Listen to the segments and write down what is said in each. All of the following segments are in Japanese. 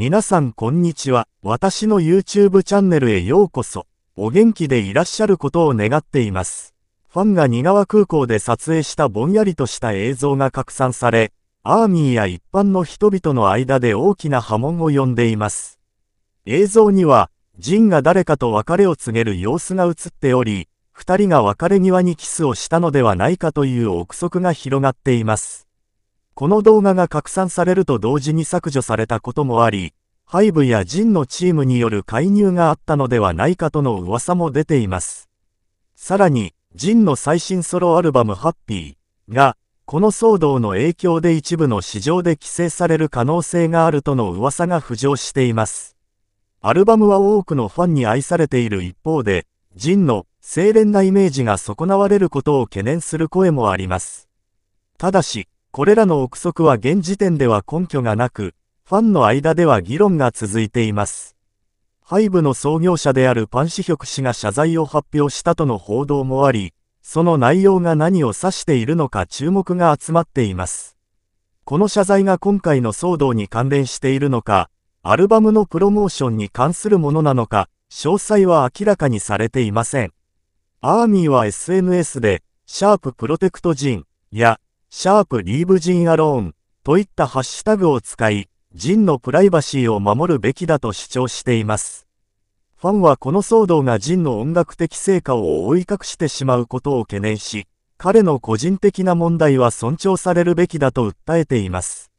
皆さんこんにちは。私の YouTube チャンネルへようこそ。お元気でいらっしゃることを願っています。ファンが仁川空港で撮影したぼんやりとした映像が拡散され、アーミーや一般の人々の間で大きな波紋を呼んでいます。映像には、ジンが誰かと別れを告げる様子が映っており、二人が別れ際にキスをしたのではないかという憶測が広がっています。この動画が拡散されると同時に削除されたこともあり、ハイブやジンのチームによる介入があったのではないかとの噂も出ています。さらに、ジンの最新ソロアルバムハッピーが、この騒動の影響で一部の市場で規制される可能性があるとの噂が浮上しています。アルバムは多くのファンに愛されている一方で、ジンの清廉なイメージが損なわれることを懸念する声もあります。ただし、これらの憶測は現時点では根拠がなく、ファンの間では議論が続いています。ハイブの創業者であるパン・シヒョク氏が謝罪を発表したとの報道もあり、その内容が何を指しているのか注目が集まっています。この謝罪が今回の騒動に関連しているのか、アルバムのプロモーションに関するものなのか、詳細は明らかにされていません。アーミーは SNS で、シャーププロテクトジンや、シャープリーブジンアローンといったハッシュタグを使い、ジンのプライバシーを守るべきだと主張しています。ファンはこの騒動がジンの音楽的成果を覆い隠してしまうことを懸念し、彼の個人的な問題は尊重されるべきだと訴えています。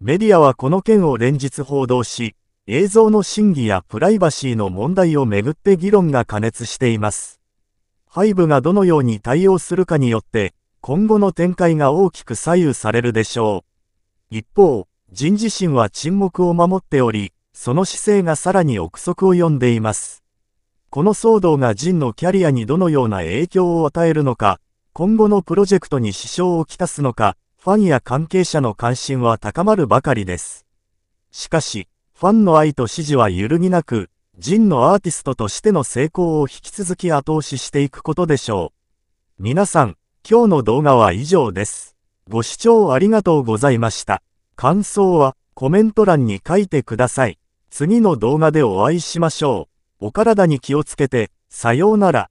メディアはこの件を連日報道し、映像の審議やプライバシーの問題をめぐって議論が過熱しています。ハイブがどのように対応するかによって、今後の展開が大きく左右されるでしょう。一方、人自身は沈黙を守っており、その姿勢がさらに憶測を呼んでいます。この騒動がジンのキャリアにどのような影響を与えるのか、今後のプロジェクトに支障をきたすのか、ファンや関係者の関心は高まるばかりです。しかし、ファンの愛と支持は揺るぎなく、ジンのアーティストとしての成功を引き続き後押ししていくことでしょう。皆さん、今日の動画は以上です。ご視聴ありがとうございました。感想はコメント欄に書いてください。次の動画でお会いしましょう。お体に気をつけて、さようなら。